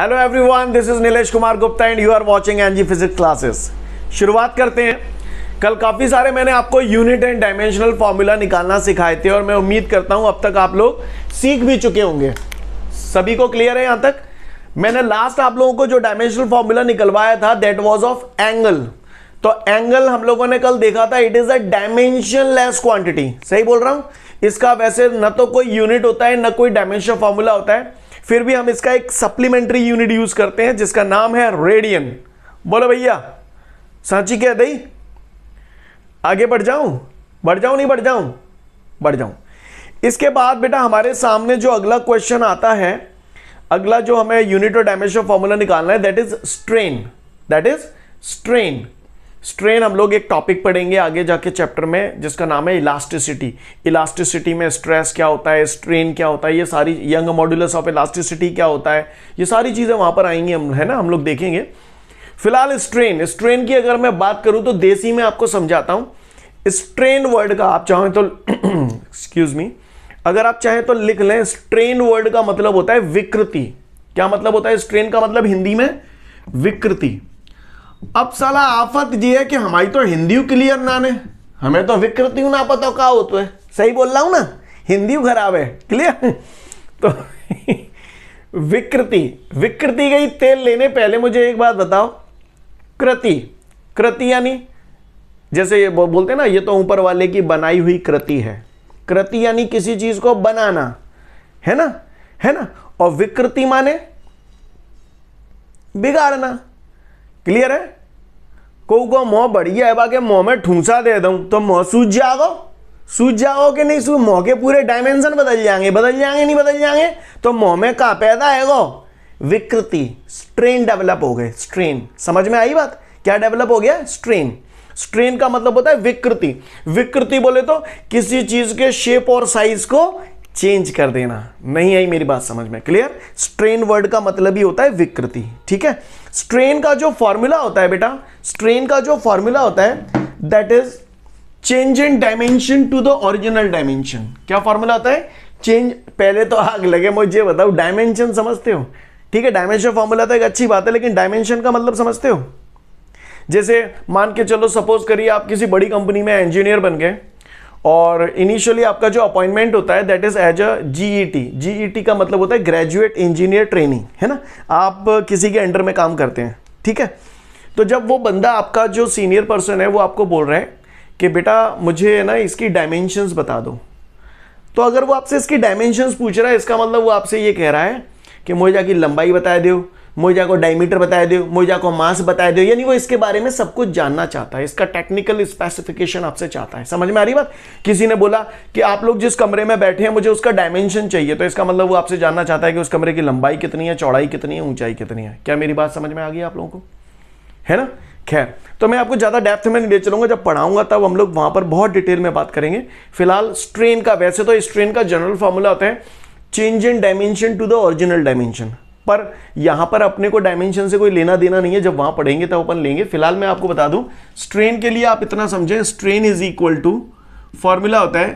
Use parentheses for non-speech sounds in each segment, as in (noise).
Hello everyone this is Nilesh Kumar Gupta and you are watching NG physics classes शुरुआत करते हैं कल काफ़ी सारे मैंने आपको यूनिट एंड डायमेंशनल फॉर्मूला निकालना सिखाए थे और मैं उम्मीद करता हूं अब तक आप लोग सीख भी चुके होंगे सभी को क्लियर है यहां तक मैंने लास्ट आप लोगों को जो डायमेंशनल फॉर्मूला निकलवाया था दैट वॉज ऑफ एंगल तो एंगल हम लोगों ने कल देखा था it is a dimensionless quantity सही बोल रहा हूं इसका वैसे न तो कोई यूनिट होता है न कोई डायमेंशन फॉर्मूला होता है फिर भी हम इसका एक सप्लीमेंट्री यूनिट यूज करते हैं जिसका नाम है रेडियन बोलो भैया सांची क्या दई आगे बढ़ जाऊं बढ़ जाऊं नहीं बढ़ जाऊं बढ़ जाऊं इसके बाद बेटा हमारे सामने जो अगला क्वेश्चन आता है अगला जो हमें यूनिट और डायमेंशन फॉर्मूला निकालना है that is strain that is strain strain हम लोग एक टॉपिक पढ़ेंगे आगे जाके चैप्टर में जिसका नाम है इलास्टिसिटी इलास्टिसिटी में स्ट्रेस क्या होता है स्ट्रेन क्या होता है ये सारी यंग मॉड्यूलस ऑफ इलास्टिसिटी क्या होता है ये सारी चीज़ें वहां पर आएंगी हम है ना हम लोग देखेंगे फिलहाल स्ट्रेन स्ट्रेन की अगर मैं बात करूं तो देसी में आपको समझाता हूं स्ट्रेन वर्ड का आप चाहें तो एक्सक्यूज (clears throat) मी अगर आप चाहें तो लिख लें स्ट्रेन वर्ड का मतलब होता है विकृति क्या मतलब होता है स्ट्रेन का मतलब हिंदी में विकृति अब साला आफत जी है कि हमारी तो हिंदी क्लियर ना ने हमें तो विकृति ना पता का हो तो है सही बोल रहा हूँ ना हिंदी खराब है क्लियर (laughs) तो (laughs) विकृति विकृति गई तेल लेने पहले मुझे एक बात बताओ कृति कृति यानी जैसे ये बोलते हैं ना ये तो ऊपर वाले की बनाई हुई कृति है कृति यानी किसी चीज़ को बनाना है ना है ना और विकृति माने बिगाड़ना क्लियर है कहू को मोह बढ़िया है बाकी मोह में ठूसा दे दू तो मोह सूझ जाओ सूझ जाओ कि नहीं सू मोह के पूरे डायमेंशन बदल जाएंगे बदल जाएंगे नहीं बदल जाएंगे तो मोह में कहा पैदा है गो विकृति स्ट्रेन डेवलप हो गए स्ट्रेन समझ में आई बात क्या डेवलप हो गया स्ट्रेन स्ट्रेन का मतलब होता है विकृति विकृति बोले तो किसी चीज के शेप और साइज को चेंज कर देना नहीं आई मेरी बात समझ में क्लियर स्ट्रेन वर्ड का मतलब ही होता है विकृति ठीक है स्ट्रेन का जो फॉर्मूला होता है बेटा स्ट्रेन का जो फॉर्मूला होता है that is change in dimension to the original dimension क्या फॉर्मूला होता है चेंज पहले तो आग लगे मुझे बताओ डायमेंशन समझते हो ठीक है डायमेंशन फॉर्मूला तो एक अच्छी बात है लेकिन डायमेंशन का मतलब समझते हो जैसे मान के चलो सपोज करिए आप किसी बड़ी कंपनी में इंजीनियर बन गए और इनिशियली आपका जो अपॉइंटमेंट होता है that is as a GET GET का मतलब होता है ग्रेजुएट इंजीनियर ट्रेनिंग है ना आप किसी के अंडर में काम करते हैं ठीक है तो जब वो बंदा आपका जो सीनियर पर्सन है वो आपको बोल रहा है कि बेटा मुझे है ना इसकी डायमेंशंस बता दो तो अगर वो आपसे इसकी डायमेंशंस पूछ रहा है इसका मतलब वो आपसे ये कह रहा है कि मुझे जाके लंबाई बता दो मोइजा को डायमीटर बताया दो मोइजा को मास बताए दो यानी वो इसके बारे में सब कुछ जानना चाहता है इसका टेक्निकल स्पेसिफिकेशन आपसे चाहता है समझ में आ रही बात किसी ने बोला कि आप लोग जिस कमरे में बैठे हैं मुझे उसका डायमेंशन चाहिए तो इसका मतलब वो आपसे जानना चाहता है कि उस कमरे की लंबाई कितनी है चौड़ाई कितनी है ऊंचाई कितनी है क्या मेरी बात समझ में आ गई आप लोगों को है ना खैर तो मैं आपको ज़्यादा डेप्थ में नहीं ले चलूंगा जब पढ़ाऊंगा तब हम लोग वहां पर बहुत डिटेल में बात करेंगे फिलहाल स्ट्रेन का वैसे तो स्ट्रेन का जनरल फॉर्मूला होता है change in dimension to the original dimension पर यहां पर अपने को डायमेंशन से कोई लेना देना नहीं है जब वहां पढ़ेंगे तब अपन लेंगे फिलहाल मैं आपको बता दूं स्ट्रेन के लिए आप इतना समझें strain is equal to formula होता है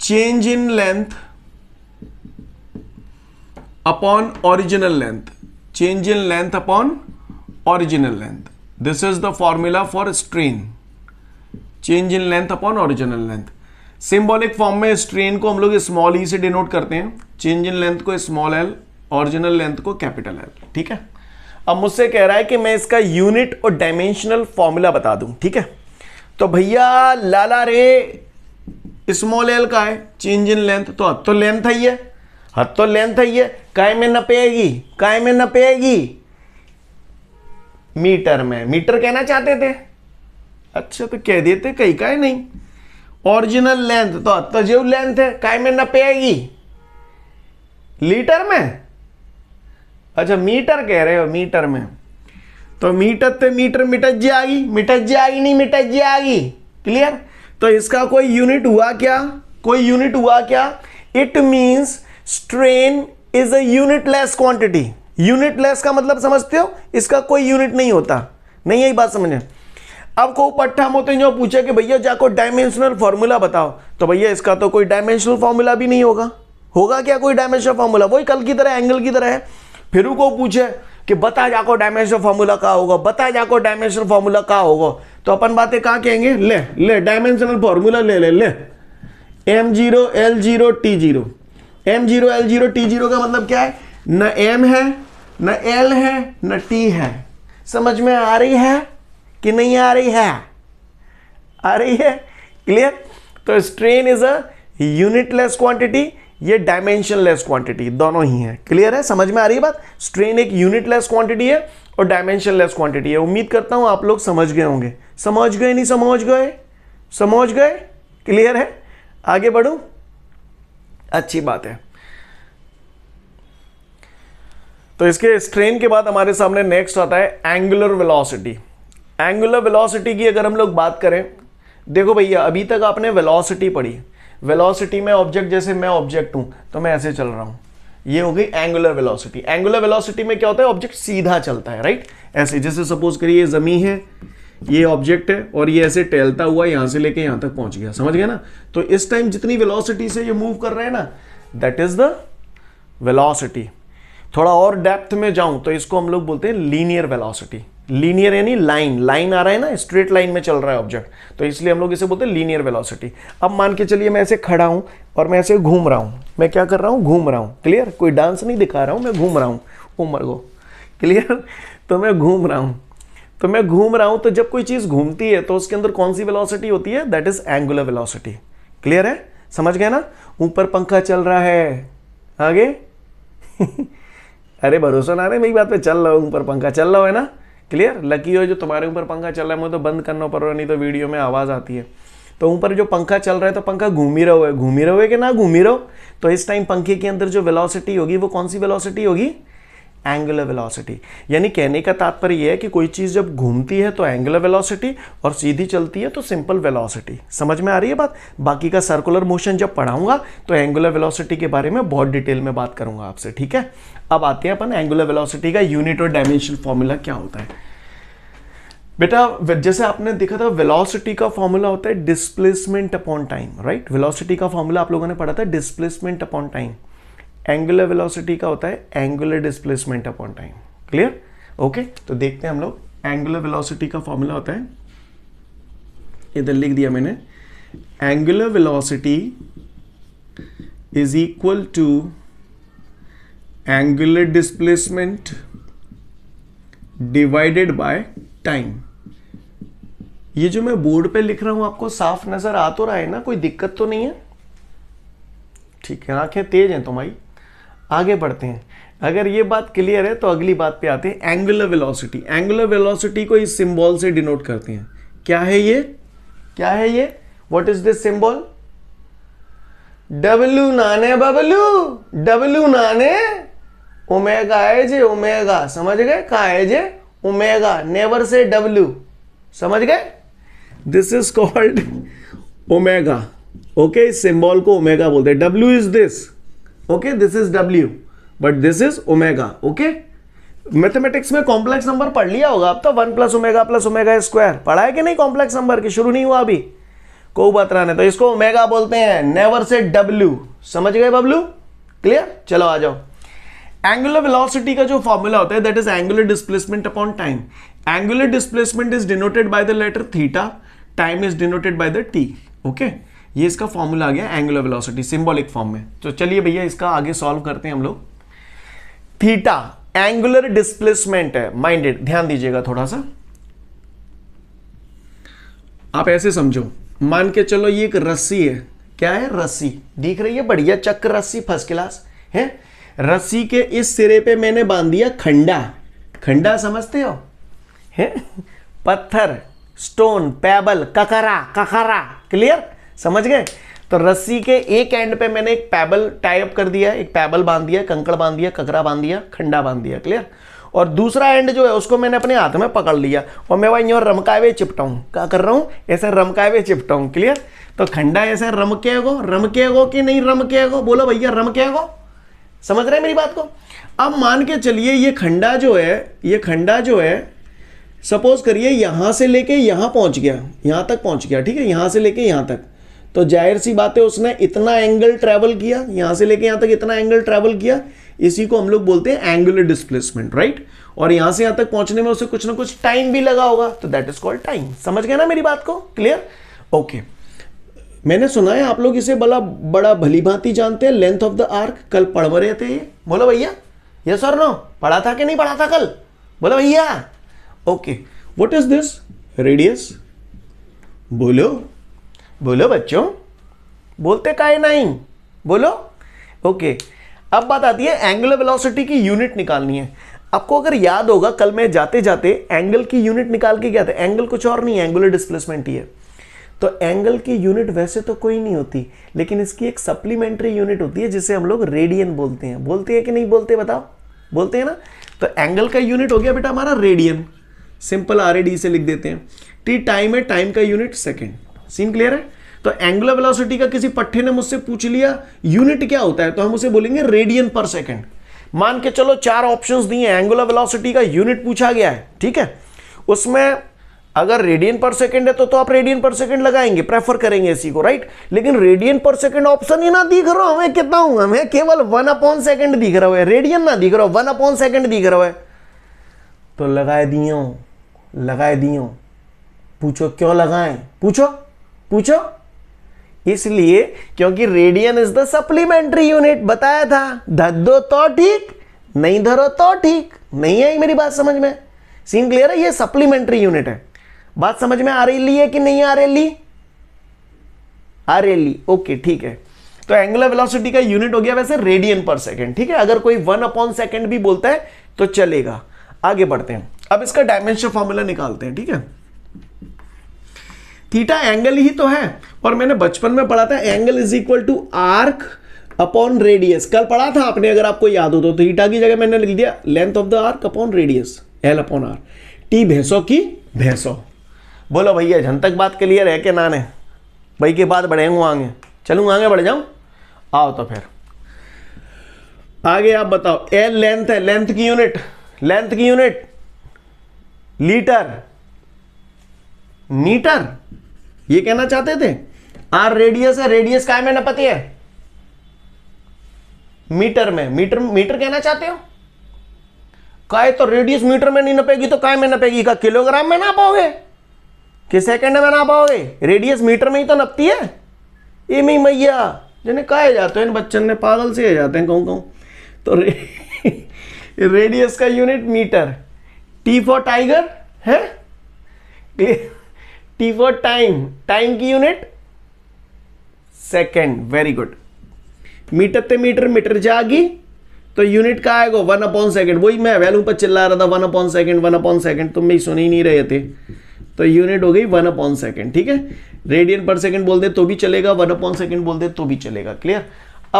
change in length upon original length change in length upon original length this is the formula for strain change in length upon original length symbolic form में strain को हम लोग small E e से denote करते हैं change in length को small L original length को capital L ठीक है अब मुझसे कह रहा है कि मैं इसका यूनिट और डायमेंशनल फॉर्मूला बता दूं ठीक है तो भैया लाला रे स्मॉल एल का है चेंज इन लेंथ तो हद तो लेंथ है ये हद तो लेंथ है ये काय में नपेगी काय में नपेगी मीटर में मीटर कहना चाहते थे अच्छा तो कह देते कहीं का नहीं ओरिजिनल लेंथ तो हद तो जीव लेंथ है काय में नपेगी लीटर में अच्छा मीटर कह रहे हो मीटर में तो मीटर ते मीटर मिटत जाएगी मिटत जाएगी नहीं आ गई क्लियर तो इसका कोई यूनिट हुआ क्या कोई यूनिट हुआ क्या it means strain is a unitless quantity unitless का मतलब समझते हो इसका कोई यूनिट नहीं होता नहीं यही बात समझे अब को पट्टा मोते जो पूछे कि भैया जाको डायमेंशनल फॉर्मूला बताओ तो भैया इसका तो कोई डायमेंशनल फॉर्मूला भी नहीं होगा होगा क्या कोई डायमेंशनल फॉर्मूला वही कल की तरह एंगल की तरह है फिर को पूछे कि बता जाको डायमेंशनल फॉर्मूला का होगा बता जाको डायमेंशनल फॉर्मूला का होगा तो अपन बातें कहा कहेंगे ले ले डायमेंशनल फॉर्मूला ले ले ले M zero L zero T zero M zero L zero T zero का मतलब क्या है न एम है न एल है न टी है समझ में आ रही है कि नहीं आ रही है आ रही है क्लियर तो strain is a unitless quantity ये डायमेंशनलेस क्वांटिटी दोनों ही है क्लियर है समझ में आ रही है बात स्ट्रेन एक यूनिटलेस क्वांटिटी है और डायमेंशनलेस क्वांटिटी है उम्मीद करता हूं आप लोग समझ गए होंगे समझ गए नहीं समझ गए समझ गए क्लियर है आगे बढ़ू अच्छी बात है तो इसके स्ट्रेन के बाद हमारे सामने नेक्स्ट आता है एंगुलर वेलोसिटी एंगुलर वेलोसिटी की अगर हम लोग बात करें देखो भैया अभी तक आपने वेलोसिटी पढ़ी वेलोसिटी में ऑब्जेक्ट जैसे मैं ऑब्जेक्ट हूं तो मैं ऐसे चल रहा हूं ये हो गई एंगुलर वेलोसिटी एंगुलर वेलोसिटी में क्या होता है ऑब्जेक्ट सीधा चलता है राइट ऐसे जैसे सपोज करिए जमी है ये ऑब्जेक्ट है और ये ऐसे टहलता हुआ यहां से लेके यहां तक पहुंच गया समझ गया ना तो इस टाइम जितनी वेलोसिटी से ये मूव कर रहे हैं ना दैट इज द वेलोसिटी थोड़ा और डेप्थ में जाऊं तो इसको हम लोग बोलते हैं लीनियर वेलोसिटी लीनियर यानी लाइन लाइन आ रहा है ना स्ट्रेट लाइन में चल रहा है ऑब्जेक्ट तो इसलिए हम लोग इसे बोलते हैं लीनियर वेलोसिटी अब मान के चलिए मैं ऐसे खड़ा हूं और मैं ऐसे घूम रहा हूं मैं क्या कर रहा हूं घूम रहा हूं क्लियर कोई डांस नहीं दिखा रहा हूं मैं घूम रहा हूं उम्र को क्लियर (laughs) तो मैं घूम रहा हूं तो मैं घूम रहा हूं तो जब कोई चीज़ घूमती है तो उसके अंदर कौन सी वेलोसिटी होती है that is angular velocity clear है समझ गए ना ऊपर पंखा चल रहा है आगे (laughs) अरे भरोसा ना रहे मेरी बात पे चल रहा हूं ऊपर पंखा चल रहा है ना क्लियर लकी हो जो तुम्हारे ऊपर पंखा चल रहा है मुझे तो बंद करना पड़ रहा नहीं तो वीडियो में आवाज़ आती है तो ऊपर जो पंखा चल रहा है तो पंखा घूम ही रहो है घूम ही रहो है कि ना घूम ही रहो तो इस टाइम पंखे के अंदर जो वेलोसिटी होगी वो कौन सी वेलोसिटी होगी एंगुलर वेलोसिटी यानी कहने का तात्पर्य यह है कि कोई चीज़ जब घूमती है तो एंगुलर वेलोसिटी और सीधी चलती है तो सिंपल वेलोसिटी समझ में आ रही है बात बाकी का सर्कुलर मोशन जब पढ़ाऊंगा तो एंगुलर वेलोसिटी के बारे में बहुत डिटेल में बात करूंगा आपसे ठीक है अब आते हैं अपन एंगुलर वेलोसिटी का यूनिट और डायमेंशन फॉर्मूला क्या होता है बेटा जैसे आपने देखा था वेलोसिटी का फॉर्मूला होता है displacement upon time right velocity का फॉर्मूला आप लोगों ने पढ़ा था displacement upon time angular velocity का होता है angular displacement upon time clear okay तो देखते हैं हम लोग एंगुलर वेलोसिटी का फॉर्मूला होता है इधर लिख दिया मैंने angular velocity is equal to angular displacement divided by time ये जो मैं बोर्ड पे लिख रहा हूं आपको साफ नजर आ तो रहा है ना कोई दिक्कत तो नहीं है ठीक है आंखें तेज हैं तुम्हारी तो आगे बढ़ते हैं अगर ये बात क्लियर है तो अगली बात पे आते हैं एंगुलर वेलोसिटी एंगुलर वेलोसिटी को इस सिंबल से डिनोट करते हैं क्या है ये क्या है ये what is this symbol W नाने बबलू डब्लू नाने ओमेगा है जे ओमेगा समझ गए कहा है जे ओमेगा नेवर से डब्लू समझ गए this is called omega okay इस सिंबल को ओमेगा बोलते हैं W is this okay this is w but this is omega okay mathematics में कॉम्प्लेक्स नंबर पढ़ लिया होगा अब तो one plus omega plus omega square पढ़ा है कि नहीं कॉम्प्लेक्स नंबर की शुरू नहीं हुआ अभी को बतरा नहीं तो इसको ओमेगा बोलते हैं नेवर से डब्ल्यू समझ गए बबलू क्लियर चलो आ जाओ एंगुलर वेलोसिटी का जो फॉर्मूला होता है that is angular displacement upon time angular displacement is denoted by the letter theta time is denoted by the T okay ये इसका फॉर्मूला आ गया एंगुलर वेलोसिटी सिंबॉलिक फॉर्म में तो चलिए भैया इसका आगे सॉल्व करते हैं हम लोग थीटा एंगुलर डिस्प्लेसमेंट है माइंडेड ध्यान दीजिएगा थोड़ा सा आप ऐसे समझो मान के चलो ये एक रस्सी है क्या है रस्सी दिख रही है बढ़िया चक्र रस्सी फर्स्ट क्लास है रस्सी के इस सिरे पे मैंने बांध दिया खंडा खंडा समझते हो है पत्थर स्टोन पैबल ककरा ककरा क्लियर समझ गए तो रस्सी के एक एंड पे मैंने एक पैबल टाइप कर दिया एक पैबल बांध दिया कंकड़ बांध दिया ककरा बांध दिया खंडा बांध दिया क्लियर और दूसरा एंड जो है उसको मैंने अपने हाथ में पकड़ लिया और मैं वहीं और रमकाए चिपटा हूँ क्या कर रहा हूँ ऐसे रमकावे चिपटा हूँ क्लियर तो खंडा ऐसे रमके गो कि नहीं गो बोलो भैया गो समझ रहे हैं मेरी बात को अब मान के चलिए ये खंडा जो है ये खंडा जो है सपोज करिए यहाँ से लेके यहाँ पहुँच गया यहाँ तक पहुँच गया ठीक है यहाँ से लेके यहाँ तक तो जाहिर सी बात है उसने इतना एंगल ट्रैवल किया यहां से लेके यहां तक इतना एंगल ट्रेवल किया इसी को हम लोग बोलते हैं एंगुलर डिस्प्लेसमेंट राइट और यहां से यहां तक पहुंचने में उसे कुछ ना कुछ टाइम भी लगा होगा तो दैट इज कॉल्ड टाइम समझ गया ना मेरी बात को क्लियर ओके okay. मैंने सुना है आप लोग इसे बड़ा बड़ा भली भांति जानते हैं लेंथ ऑफ द आर्क कल पढ़ रहे थे ये बोलो भैया ये सर नो पढ़ा था कि नहीं पढ़ा था कल बोलो भैया okay what is this radius बोलो बोलो बच्चों बोलते का है नहीं बोलो ओके अब बात आती है एंगुलर वेलोसिटी की यूनिट निकालनी है आपको अगर याद होगा कल मैं जाते जाते एंगल की यूनिट निकाल के क्या था एंगल कुछ और नहीं एंगुलर डिस्प्लेसमेंट ही है तो एंगल की यूनिट वैसे तो कोई नहीं होती लेकिन इसकी एक सप्लीमेंट्री यूनिट होती है जिसे हम लोग रेडियन बोलते हैं बोलते हैं कि नहीं बोलते बताओ बोलते हैं ना तो एंगल का यूनिट हो गया बेटा हमारा रेडियन सिंपल आर से लिख देते हैं टी टाइम है टाइम का यूनिट सेकेंड सीन क्लियर है तो एंगुलर वेलोसिटी का किसी पट्टे ने मुझसे पूछ लिया यूनिट क्या होता है तो हम उसे बोलेंगे रेडियन पर सेकेंड मान के चलो चार ऑप्शंस दिए एंगुलर वेलोसिटी का यूनिट पूछा गया है ठीक है उसमें अगर रेडियन पर सेकंड है तो तो आप रेडियन पर सेकंड लगाएंगे प्रेफर करेंगे इसी को राइट लेकिन रेडियन पर सेकंड ऑप्शन ही ना दिख रहा हमें कितना हूं हमें केवल वन अपॉन सेकंड दिख रहा है रेडियन ना दिख रहा वन अपॉन सेकंड दिख रहा है तो लगाए दियो लगाए दियो पूछो क्यों लगाए पूछो पूछो इसलिए क्योंकि radian is the supplementary unit बताया था धर दो तो ठीक नहीं धरो तो ठीक नहीं आई मेरी बात समझ में सीन क्लियर है ये सप्लीमेंट्री यूनिट है बात समझ में आ रही है कि नहीं आ रही आ रही ओके ठीक है तो एंगुलर वेलोसिटी का यूनिट हो गया वैसे रेडियन पर सेकंड ठीक है अगर कोई वन अपॉन सेकंड भी बोलता है तो चलेगा आगे बढ़ते हैं अब इसका डायमेंशन फॉर्मूला निकालते हैं ठीक है थीटा एंगल ही तो है और मैंने बचपन में पढ़ा था angle is equal to arc upon radius कल पढ़ा था आपने अगर आपको याद हो तो थीटा की जगह मैंने लिख दिया length of the arc upon radius L upon R T भैंसो की भैंसो बोलो भैया जन तक बात क्लियर है कि नाने भाई के बाद बढ़ेंगे आगे चलूँगा आगे बढ़ जाऊँ आओ तो फिर आगे आप बताओ एल लेंथ है लेंथ की यूनिट लेंथ की यूनिट लीटर मीटर ये कहना चाहते थे आर रेडियस है रेडियस का मैंने पति है मीटर में मीटर मीटर कहना चाहते हो काय तो रेडियस मीटर में नहीं नपेगी तो काय में नपेगी का किलोग्राम में ना पाओगे कि सेकंड में ना पाओगे रेडियस मीटर में ही तो नपती है ये मई मैया जिन्हें कहा जाते हैं बच्चन ने पागल से जाते हैं कहूँ कहूँ तो रे, रेडियस (laughs) का unit metre T for tiger है टी फॉर टाइम टाइम की unit second very good metre ते मीटर मीटर जागी तो यूनिट का आएगा वन अपॉन सेकेंड वही मैं वैल्यू पर चिल्ला रहा था one upon second one upon second तुम भी सुन ही नहीं रहे थे तो यूनिट हो गई वन अपॉन सेकेंड ठीक है रेडियन पर सेकेंड बोल दे तो भी चलेगा वन अपॉन सेकेंड बोल दे तो भी चलेगा क्लियर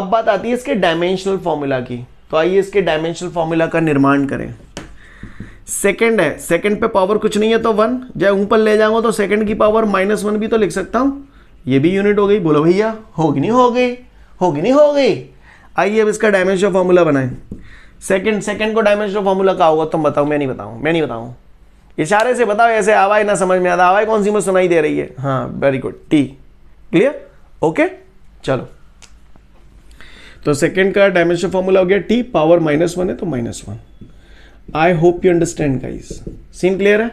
अब बात आती है इसके डायमेंशनल फॉर्मूला की तो आइए इसके डायमेंशनल फॉर्मूला का निर्माण करें सेकेंड है सेकेंड पे पावर कुछ नहीं है तो वन जब ऊपर ले जाऊंगा तो सेकंड की पावर माइनस वन भी तो लिख सकता हूं ये भी यूनिट हो गई बोलो भैया होगी नहीं हो गई होगी नहीं हो गई आइए अब इसका डायमेंशन फॉर्मूला बनाए सेकेंड सेकेंड को डायमेंशन फॉर्मूला का होगा तुम बताओ मैं नहीं बताऊँ मैं नहीं बताऊँ इशारे से बताओ ऐसे आवाज़ ना समझ में आता आवाज़ कौन सी में सुनाई दे रही है हाँ very good T clear okay चलो तो सेकेंड का डायमेंशन फॉर्मूला हो गया टी पावर माइनस वन है तो minus one I hope you understand guys scene clear है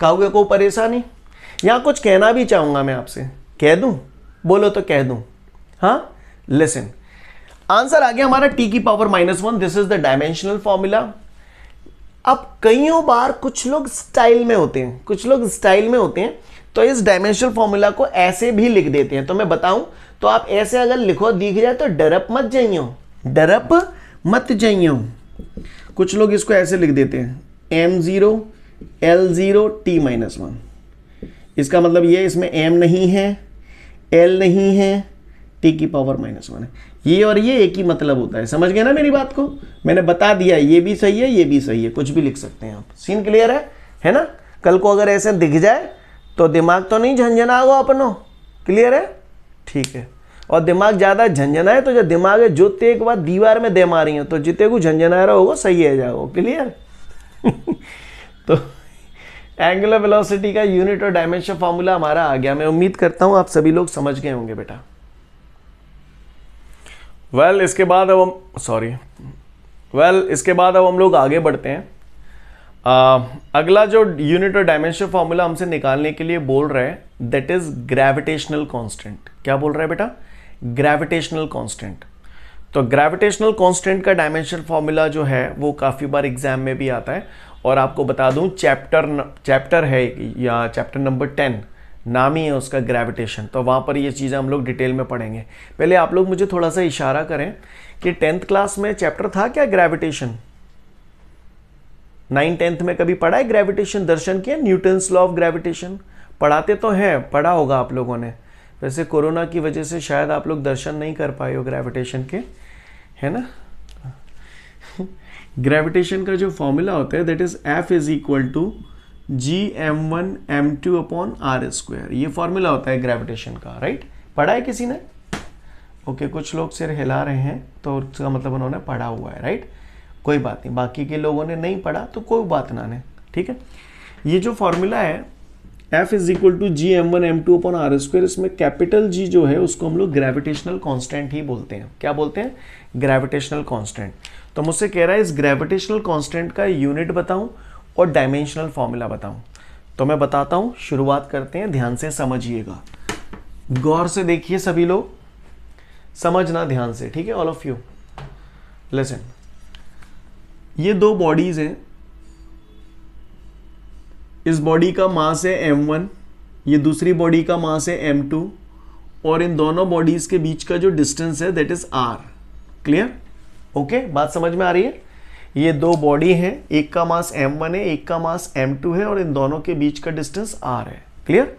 कहोगे को परेशानी यहाँ कुछ कहना भी चाहूंगा मैं आपसे कह दूँ बोलो तो कह दूँ हाँ लिसन आंसर आ गया हमारा टी की power minus one this is the dimensional formula अब कईयों बार कुछ लोग स्टाइल में होते हैं कुछ लोग स्टाइल में होते हैं तो इस डायमेंशनल फॉर्मूला को ऐसे भी लिख देते हैं तो मैं बताऊं तो आप ऐसे अगर लिखो दिख जाए तो डरप मत जाइयो डरप मत जाइयो कुछ लोग इसको ऐसे लिख देते हैं M zero L zero T minus one इसका मतलब ये इसमें एम नहीं है एल नहीं है टी की पावर माइनस वन है ये और ये एक ही मतलब होता है समझ गए ना मेरी बात को मैंने बता दिया ये भी सही है ये भी सही है कुछ भी लिख सकते हैं आप सीन क्लियर है है ना कल को अगर ऐसे दिख जाए तो दिमाग तो नहीं झंझना होगा अपनों क्लियर है ठीक है और दिमाग ज़्यादा झंझना है तो जो दिमाग है जो ते एक बार दीवार में दे मारी है तो जितने को झंझना रहा होगा सही है जाओ क्लियर (laughs) तो एंगुलर वेलोसिटी का यूनिट और डायमेंशन फॉर्मूला हमारा आ गया मैं उम्मीद करता हूं आप सभी लोग समझ गए होंगे बेटा वेल well, इसके बाद अब हम सॉरी वेल well, इसके बाद अब हम लोग आगे बढ़ते हैं आ, अगला जो यूनिट और डायमेंशन फॉर्मूला हमसे निकालने के लिए बोल रहे हैं दैट इज ग्रेविटेशनल कांस्टेंट क्या बोल रहा है बेटा ग्रेविटेशनल कांस्टेंट तो ग्रेविटेशनल कांस्टेंट का डायमेंशन फॉर्मूला जो है वो काफ़ी बार एग्जाम में भी आता है और आपको बता दूं चैप्टर चैप्टर है या चैप्टर नंबर टेन नाम ही है उसका ग्रेविटेशन तो वहाँ पर ये चीज़ें हम लोग डिटेल में पढ़ेंगे पहले आप लोग मुझे थोड़ा सा इशारा करें कि टेंथ क्लास में चैप्टर था क्या ग्रेविटेशन नाइन टेंथ में कभी पढ़ा है ग्रेविटेशन दर्शन किया न्यूटन्स लॉ ऑफ ग्रेविटेशन पढ़ाते तो हैं पढ़ा होगा आप लोगों ने वैसे कोरोना की वजह से शायद आप लोग दर्शन नहीं कर पाए हो ग्रेविटेशन के है ना ग्रेविटेशन (laughs) का जो फॉर्मूला होता है that is F is equal to G M one M two upon R square ये फॉर्मूला होता है ग्रेविटेशन का राइट पढ़ा है किसी ने ओके okay, कुछ लोग सिर हिला रहे हैं तो उसका मतलब उन्होंने पढ़ा हुआ है राइट कोई बात नहीं बाकी के लोगों ने नहीं पढ़ा तो कोई बात ना ने ठीक है ये जो फॉर्मूला है F is equal to G M one M two upon R square इसमें कैपिटल जी जो है उसको हम लोग ग्रेविटेशनल कांस्टेंट ही बोलते हैं क्या बोलते हैं ग्रेविटेशनल कांस्टेंट तो मुझसे कह रहा है इस ग्रेविटेशनल कांस्टेंट का यूनिट बताऊं और डायमेंशनल फॉर्मूला बताऊं तो मैं बताता हूं शुरुआत करते हैं ध्यान से समझिएगा गौर से देखिए सभी लोग समझना ध्यान से ठीक है ऑल ऑफ यू लेसन ये दो बॉडीज हैं इस बॉडी का मास है एम वन ये दूसरी बॉडी का मास है एम टू और इन दोनों बॉडीज के बीच का जो डिस्टेंस है that is R clear okay बात समझ में आ रही है ये दो बॉडी हैं एक का मास m1 है एक का मास m2 है और इन दोनों के बीच का डिस्टेंस r है क्लियर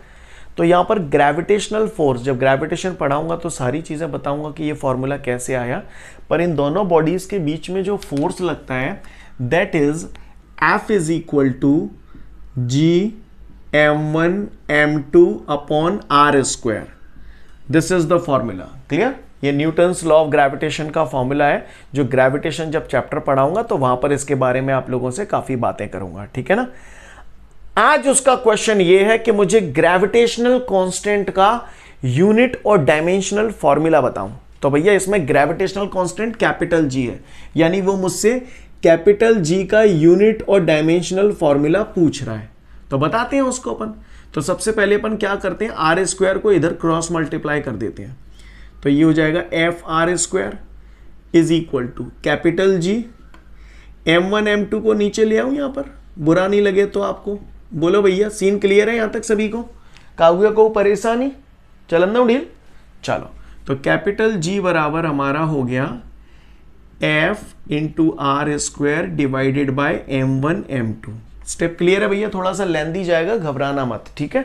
तो यहाँ पर ग्रेविटेशनल फोर्स जब ग्रेविटेशन पढ़ाऊंगा तो सारी चीज़ें बताऊंगा कि ये फॉर्मूला कैसे आया पर इन दोनों बॉडीज़ के बीच में जो फोर्स लगता है that is F is equal to G M one M two upon R square this is the formula clear ये न्यूटन्स लॉ ऑफ ग्रेविटेशन का फॉर्मूला है जो ग्रेविटेशन जब चैप्टर पढ़ाऊंगा तो वहां पर इसके बारे में आप लोगों से काफी बातें करूंगा ठीक है ना आज उसका क्वेश्चन ये है कि मुझे ग्रेविटेशनल कांस्टेंट का यूनिट और डायमेंशनल फॉर्मूला बताऊं तो भैया इसमें ग्रेविटेशनल कांस्टेंट कैपिटल जी है यानी वो मुझसे कैपिटल जी का यूनिट और डायमेंशनल फॉर्मूला पूछ रहा है तो बताते हैं उसको अपन तो सबसे पहले अपन क्या करते हैं आर स्क्वायर को इधर क्रॉस मल्टीप्लाई कर देते हैं तो ये हो जाएगा F R square is equal to capital G M one M two को नीचे ले आऊँ यहाँ पर बुरा नहीं लगे तो आपको बोलो भैया सीन क्लियर है यहाँ तक सभी को काव्य को परेशानी चलन ना ढील चलो तो कैपिटल जी बराबर हमारा हो गया F into R square divided by M one M two step clear है भैया थोड़ा सा लेंदी जाएगा घबराना मत ठीक है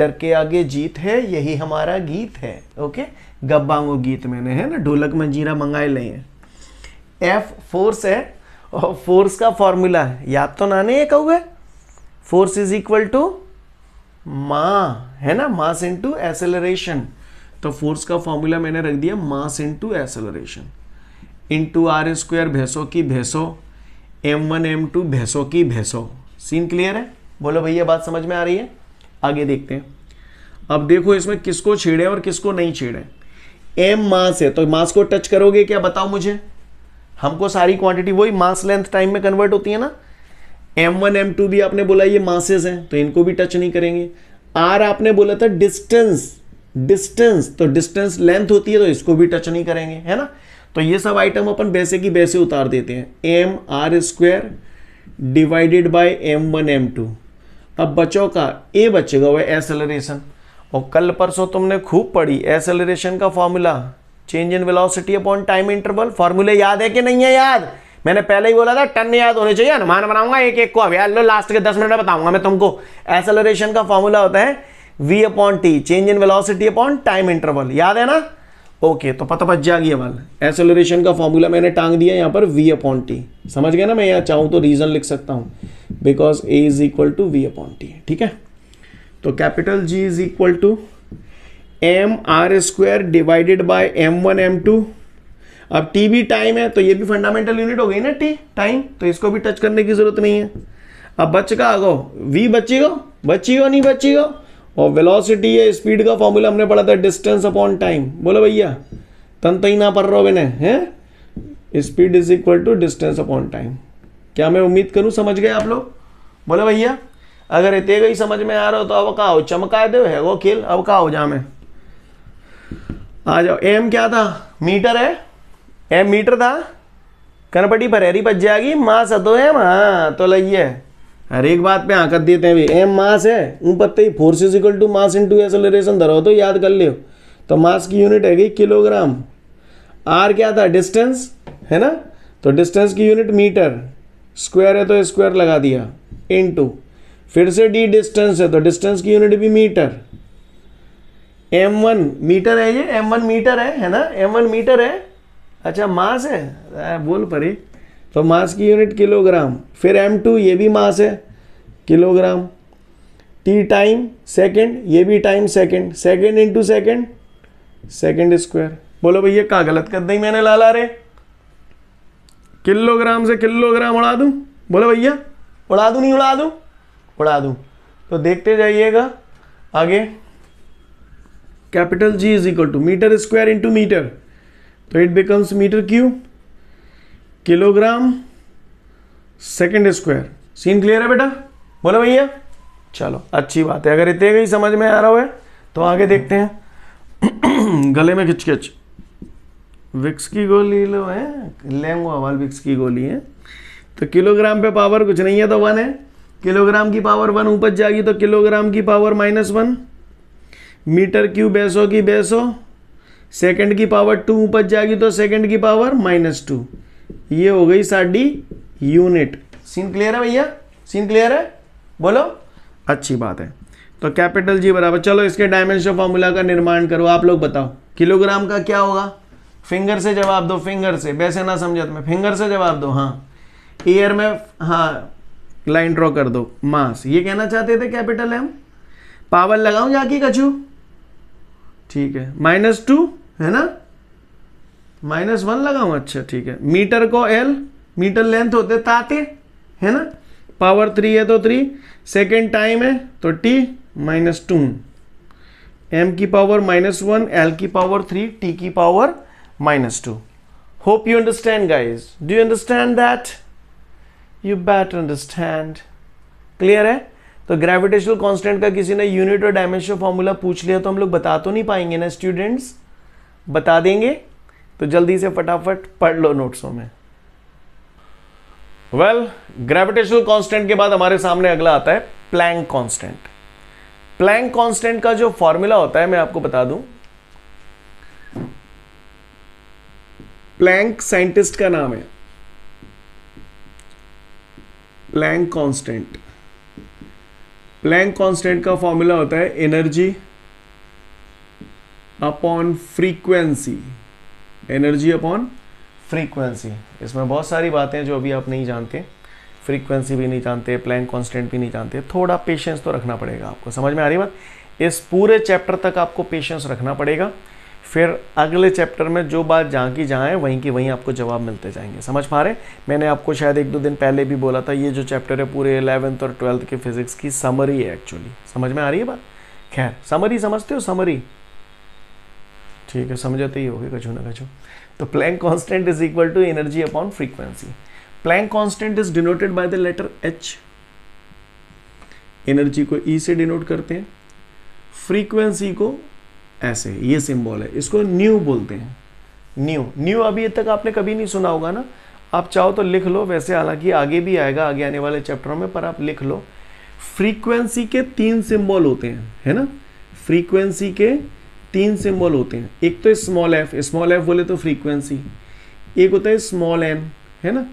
डर के आगे जीत है यही हमारा गीत है ओके गब्बांगो गीत मैंने है ना ढोलक मंजीरा मंगाए ले हैं एफ फोर्स है और फोर्स का फॉर्मूला है याद तो ना नहीं कहू है फोर्स इज इक्वल टू मा है ना मास इंटू एसेलरेशन तो फोर्स का फॉर्मूला मैंने रख दिया mass into acceleration into R square भैंसों की भैंसों एम वन एम टू भैंसों की भैंसों सीन क्लियर है बोलो भैया बात समझ में आ रही है आगे देखते हैं अब देखो इसमें किसको छेड़े और किसको नहीं छेड़े एम मास है तो मास को टच करोगे क्या बताओ मुझे हमको सारी क्वांटिटी वही मास लेंथ टाइम में कन्वर्ट होती है ना एम वन एम टू भी आपने बोला ये मासेस हैं तो इनको भी टच नहीं करेंगे आर आपने बोला था डिस्टेंस डिस्टेंस तो डिस्टेंस लेंथ होती है तो इसको भी टच नहीं करेंगे है ना तो ये सब आइटम अपन वैसे की वैसे उतार देते हैं M R square divided by M one M two अब बच्चों का ए बचेगा वह एसेलरेशन और कल परसों तुमने खूब पढ़ी एसेलरेशन का formula change in velocity upon time interval फॉर्मूले याद है कि नहीं है याद मैंने पहले ही बोला था टन याद होने चाहिए अनुमान बनाऊंगा एक एक को अब यार लो लास्ट के दस मिनट में बताऊंगा मैं तुमको एसेलरेशन का फॉर्मूला होता है V upon T change in velocity upon time interval याद है ना ओके तो पता बच जाएगी वाला एसोलेशन का फॉर्मूला मैंने टांग दिया यहाँ पर वी अपॉन टी समझ गया ना मैं यहाँ चाहूँ तो रीज़न लिख सकता हूँ because A is equal to V upon T ठीक है तो capital G is equal to M R square divided by M one M two अब टी भी टाइम है तो ये भी फंडामेंटल यूनिट हो गई ना टी टाइम तो इसको भी टच करने की जरूरत नहीं है अब बच का आगो वी बचेगा हो नहीं हो और वेलोसिटी है स्पीड का फॉर्मूला हमने पढ़ा था डिस्टेंस अपॉन टाइम बोलो भैया तन तई ना पढ़ रहा हो मैंने हैं speed is equal to distance upon time क्या मैं उम्मीद करूं समझ गए आप लोग बोलो भैया अगर इतने गई समझ में आ रहा हो तो अब कहा हो चमका दे है वो खेल अब कहा हो जा मैं आ जाओ एम क्या था मीटर है एम मीटर था कनपटी पर हैरी बच जाएगी माँ सतो है माँ तो लगी है और एक बात पे आंकत देते हैं भाई एम मास है पत्ते ही force is equal to mass into acceleration धरो तो याद कर लियो तो मास की यूनिट है गई किलोग्राम आर क्या था डिस्टेंस है ना तो डिस्टेंस की यूनिट मीटर स्क्वायर है तो स्क्वायर लगा दिया इनटू फिर से डी डिस्टेंस है तो डिस्टेंस की यूनिट भी मीटर एम वन मीटर है ये एम वन मीटर है है ना एम वन मीटर है अच्छा मास है बोल परी तो मास की यूनिट किलोग्राम फिर एम टू ये भी मास है किलोग्राम टी टाइम सेकेंड ये भी time second second into second second square बोलो भैया कहाँ गलत कर दी मैंने लाला रे किलोग्राम से किलोग्राम उड़ा दूँ बोलो भैया उड़ा दूँ नहीं उड़ा दूँ उड़ा दूँ तो देखते जाइएगा आगे capital G is equal to metre square into metre तो it becomes metre cube kilogram second square scene clear है बेटा बोलो भैया चलो अच्छी बात है अगर इतने ही समझ में आ रहा हो तो आगे देखते हैं (clears throat) गले में खिचकिच विक्स की गोली लो है लेंगो अवाल विक्स की गोली है तो किलोग्राम पे पावर कुछ नहीं है तो वन है किलोग्राम की पावर वन ऊपर जाएगी तो किलोग्राम की power minus one metre cube बेसो की बेसो सेकंड की पावर टू ऊपर जाएगी तो सेकंड की पावर माइनस टू ये हो गई साड़ी यूनिट सीन क्लियर है भैया सीन क्लियर है बोलो अच्छी बात है तो कैपिटल जी बराबर चलो इसके डायमेंशन फॉर्मूला का निर्माण करो आप लोग बताओ किलोग्राम का क्या होगा फिंगर से जवाब दो फिंगर से वैसे ना समझा तुम्हें फिंगर से जवाब दो हाँ ईयर में हाँ लाइन ड्रॉ कर दो मास ये कहना चाहते थे कैपिटल एम पावर लगाऊं जाके कचू ठीक है माइनस टू है ना माइनस वन लगाऊ अच्छा ठीक है मीटर को एल मीटर लेंथ होते ताते है ना पावर थ्री है तो थ्री सेकेंड टाइम है तो टी माइनस टू एम की पावर माइनस वन एल की पावर थ्री टी की power minus two hope you understand guys do you understand that you better understand clear है तो gravitational constant का किसी ने यूनिट और डायमेंशन फॉर्मूला पूछ लिया तो हम लोग बता तो नहीं पाएंगे ना स्टूडेंट्स बता देंगे तो जल्दी से फटाफट पढ़ लो नोट्सों में वेल ग्रेविटेशनल कांस्टेंट के बाद हमारे सामने अगला आता है प्लैंक कांस्टेंट प्लैंक कांस्टेंट का जो फॉर्मूला होता है मैं आपको बता दूं प्लैंक साइंटिस्ट का नाम है प्लैंक कांस्टेंट प्लैंक कांस्टेंट का फॉर्मूला होता है energy upon frequency energy upon frequency इसमें बहुत सारी बातें जो अभी आप नहीं जानते फ्रीक्वेंसी भी नहीं जानते प्लान कांस्टेंट भी नहीं जानते थोड़ा पेशेंस तो रखना पड़ेगा आपको समझ में आ रही बात इस पूरे चैप्टर तक आपको पेशेंस रखना पड़ेगा फिर अगले चैप्टर में जो बात जहाँ की जहाँ है वहीं की वहीं आपको जवाब मिलते जाएंगे समझ पा रहे मैंने आपको शायद एक दो दिन पहले भी बोला था ये जो चैप्टर है पूरे इलेवेंथ और ट्वेल्थ के फिजिक्स की समरी है एक्चुअली समझ में आ रही है बात खैर समरी समझते हो समरी ठीक है समझाते आते ही होगी कछु ना कछु तो Planck constant is equal to energy upon frequency Planck constant is denoted by the letter H energy को ई e से डिनोट करते हैं फ्रीक्वेंसी को ऐसे ये सिंबल है इसको न्यू बोलते हैं न्यू न्यू अभी तक आपने कभी नहीं सुना होगा ना आप चाहो तो लिख लो वैसे हालांकि आगे भी आएगा आगे आने वाले चैप्टरों में पर आप लिख लो फ्रीक्वेंसी के तीन सिंबल होते हैं है ना फ्रीक्वेंसी के तीन सिंबल होते हैं एक तो स्मॉल एफ स्मॉल एफ बोले तो फ्रीक्वेंसी एक होता है स्मॉल एन है ना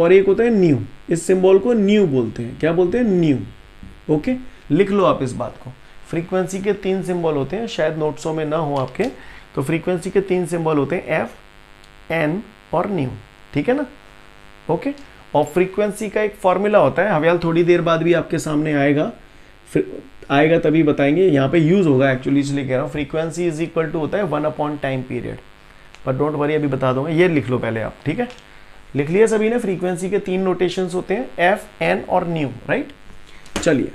और एक होता है न्यू इस सिंबल को न्यू बोलते हैं क्या बोलते हैं न्यू ओके लिख लो आप इस बात को फ्रीक्वेंसी के तीन सिंबल होते हैं शायद नोट्सों में ना हो आपके तो फ्रीक्वेंसी के तीन सिंबल होते हैं एफ एन और न्यू ठीक है ना ओके और फ्रीक्वेंसी का एक फॉर्मूला होता है हव्याल थोड़ी देर बाद भी आपके सामने आएगा आएगा तभी बताएंगे यहाँ पे यूज़ होगा एक्चुअली इसलिए कह रहा हूँ फ्रीक्वेंसी इज इक्वल टू होता है वन अपॉन टाइम पीरियड पर डोंट वरी अभी बता दूंगा ये लिख लो पहले आप ठीक है लिख लिया सभी ने फ्रीक्वेंसी के तीन नोटेशंस होते हैं एफ एन और न्यू राइट चलिए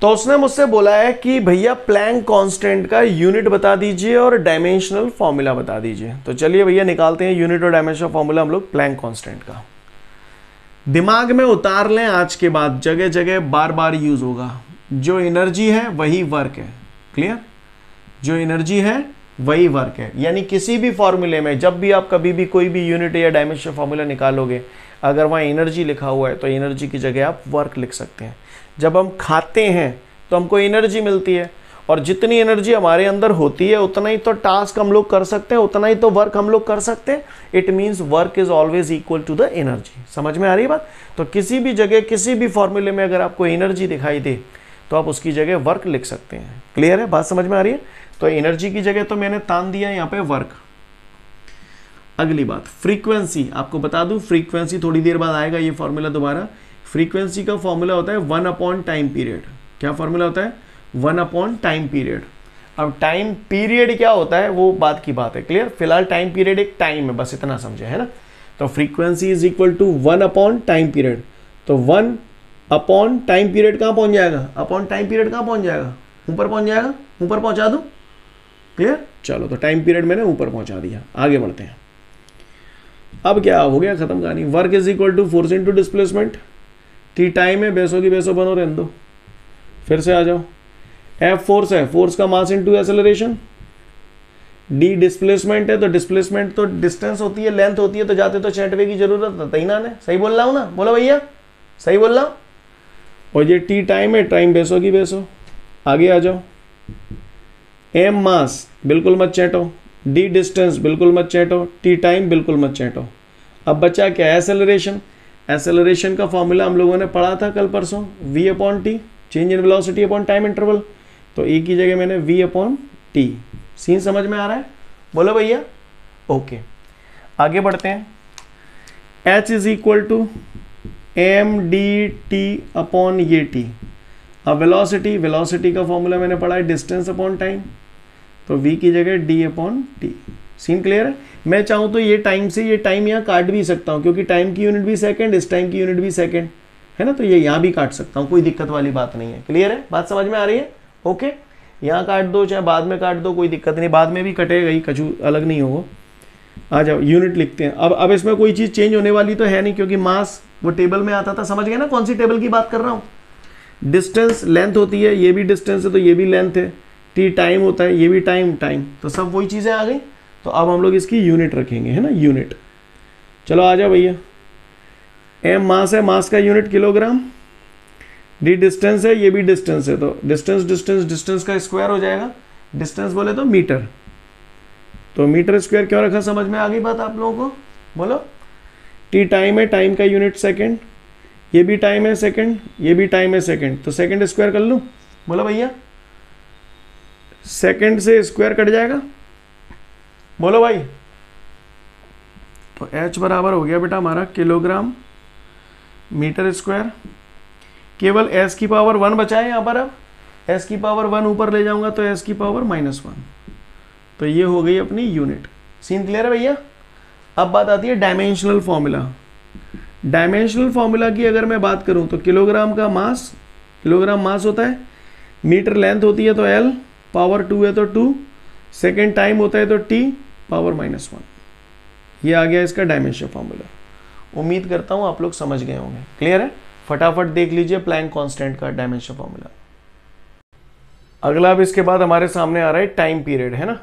तो उसने मुझसे बोला है कि भैया प्लैंक कांस्टेंट का यूनिट बता दीजिए और डायमेंशनल फॉर्मूला बता दीजिए तो चलिए भैया निकालते हैं यूनिट और डायमेंशनल फॉर्मूला हम लोग प्लैंक कांस्टेंट का दिमाग में उतार लें आज के बाद जगह जगह बार बार यूज होगा जो एनर्जी है वही वर्क है क्लियर जो एनर्जी है वही वर्क है यानी किसी भी फॉर्मूले में जब भी आप कभी भी कोई भी यूनिट या डायमेंशन फॉर्मूला निकालोगे अगर वहां एनर्जी लिखा हुआ है तो एनर्जी की जगह आप वर्क लिख सकते हैं जब हम खाते हैं तो हमको एनर्जी मिलती है और जितनी एनर्जी हमारे अंदर होती है उतना ही तो टास्क हम लोग कर सकते हैं उतना ही तो वर्क हम लोग कर सकते हैं it means work is always equal to the energy समझ में आ रही बात तो किसी भी जगह किसी भी फॉर्मूले में अगर आपको एनर्जी दिखाई दे तो आप उसकी जगह वर्क लिख सकते हैं क्लियर है बात समझ में आ रही है तो एनर्जी की जगह तो मैंने तान दिया यहाँ पे वर्क अगली बात फ्रीक्वेंसी आपको बता दूं फ्रीक्वेंसी थोड़ी देर बाद आएगा ये फॉर्मूला दोबारा फ्रीक्वेंसी का फॉर्मूला होता है वन अपॉन टाइम पीरियड क्या फॉर्मूला होता है वन अपॉन टाइम पीरियड अब टाइम पीरियड क्या होता है वो बात की बात है क्लियर फिलहाल टाइम पीरियड एक टाइम है बस इतना समझे है ना तो frequency is equal to one upon time period तो वन अपॉन टाइम पीरियड कहाँ पहुंच जाएगा अपॉन टाइम पीरियड कहाँ पहुंच जाएगा ऊपर पहुंच जाएगा ऊपर पहुंचा दू क्लियर चलो तो टाइम पीरियड मैंने ऊपर पहुंचा दिया आगे बढ़ते हैं अब क्या हो गया खत्म कहानी work is equal to force into displacement थी टाइम है बेसो की बेसो बनो रहने दो फिर से आ जाओ एफ फोर्स है फोर्स का mass into acceleration D displacement है तो डिस्प्लेसमेंट तो डिस्टेंस होती है लेंथ होती है तो जाते तो छठवे की जरूरत बताई ना ने सही बोल रहा हूँ ना बोलो भैया सही बोल रहा हूँ और ये टी टाइम है टाइम बेसो की बेसो आगे आ जाओ एम मास बिल्कुल मत चैटो डी डिस्टेंस बिल्कुल मत चैटो टी टाइम बिल्कुल मत चैटो अब बचा क्या है एसेलरेशन एसेलरेशन का फॉर्मूला हम लोगों ने पढ़ा था कल परसों V upon T change in velocity upon time interval तो ई की जगह मैंने वी अपॉन टी सीन समझ में आ रहा है बोलो भैया ओके आगे बढ़ते हैं H is equal to M D T upon ये टी अब वेलोसिटी वेलोसिटी का फॉर्मूला मैंने पढ़ा है डिस्टेंस अपॉन टाइम तो वी की जगह D upon T scene clear है मैं चाहूँ तो ये टाइम से ये टाइम यहाँ काट भी सकता हूँ क्योंकि टाइम की यूनिट भी सेकेंड इस टाइम की यूनिट भी सेकेंड है ना तो ये यहाँ भी काट सकता हूँ कोई दिक्कत वाली बात नहीं है क्लियर है बात समझ में आ रही है ओके यहाँ काट दो चाहे बाद में काट दो कोई दिक्कत नहीं बाद में भी कटेगा ही कछू अलग नहीं होगा आ जाओ यूनिट लिखते हैं अब अब इसमें कोई चीज़ चेंज होने वाली तो है नहीं क्योंकि मास वो टेबल में आता था समझ गए ना कौन सी टेबल की बात कर रहा हूँ डिस्टेंस लेंथ होती है ये भी डिस्टेंस है तो ये भी लेंथ है टी टाइम होता है ये भी टाइम टाइम तो सब वही चीज़ें आ गई तो अब हम लोग इसकी यूनिट रखेंगे है ना यूनिट चलो आ जाओ भैया एम मास है मास का यूनिट किलोग्राम डी डिस्टेंस है ये भी डिस्टेंस है तो डिस्टेंस डिस्टेंस डिस्टेंस का स्क्वायर हो जाएगा डिस्टेंस बोले तो मीटर तो मीटर स्क्वायर क्यों रखा समझ में आ गई बात आप लोगों को बोलो टी टाइम है टाइम का यूनिट सेकेंड ये भी टाइम है सेकेंड ये भी टाइम है सेकेंड तो सेकेंड स्क्वायर कर लूँ बोलो भैया सेकेंड से स्क्वायर कट जाएगा बोलो भाई तो एच बराबर हो गया बेटा हमारा किलोग्राम मीटर स्क्वायर केवल एस की पावर वन बचाए यहाँ पर अब एस की पावर वन ऊपर ले जाऊंगा तो एस की पावर माइनस वन तो ये हो गई अपनी यूनिट सीन क्लियर है भैया अब बात आती है डायमेंशनल फॉर्मूला डायमेंशनल फॉर्मूला की अगर मैं बात करूं तो किलोग्राम का मास किलोग्राम मास होता है मीटर लेंथ होती है तो एल पावर टू है तो टू सेकेंड टाइम होता है तो टी पावर माइनस वन ये आ गया इसका डायमेंशन फॉर्मूला उम्मीद करता हूँ आप लोग समझ गए होंगे क्लियर है फटाफट देख लीजिए प्लैंक कांस्टेंट का डायमेंशन फॉर्मूला अगला अब इसके बाद हमारे सामने आ रहा है टाइम पीरियड है ना